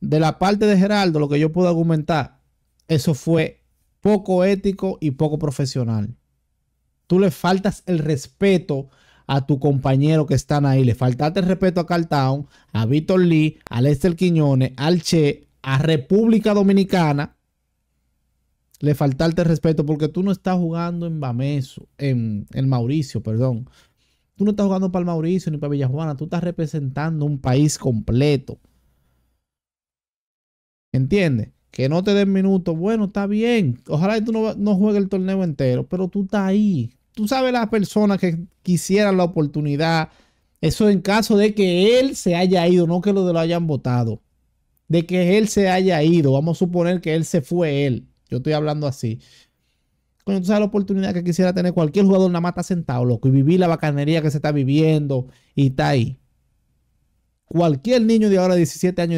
de la parte de Geraldo, lo que yo puedo argumentar, eso fue poco ético y poco profesional. Tú le faltas el respeto a tu compañero que están ahí. Le faltaste el respeto a Carl Town, a Víctor Lee, a Lester Quiñones, al Che, a República Dominicana. Le faltaste el respeto porque tú no estás jugando en Bameso, en, Mauricio, perdón. Tú no estás jugando para el Mauricio ni para Villajuana. Tú estás representando un país completo entiende, Que no te den minutos. Bueno, está bien. Ojalá tú no, no juegues el torneo entero, pero tú estás ahí. Tú sabes las personas que quisieran la oportunidad. Eso en caso de que él se haya ido, no que lo, de lo hayan votado. De que él se haya ido. Vamos a suponer que él se fue él. Yo estoy hablando así. cuando tú sabes la oportunidad que quisiera tener cualquier jugador nada más está sentado, loco, y vivir la bacanería que se está viviendo y está ahí. Cualquier niño de ahora 17 años.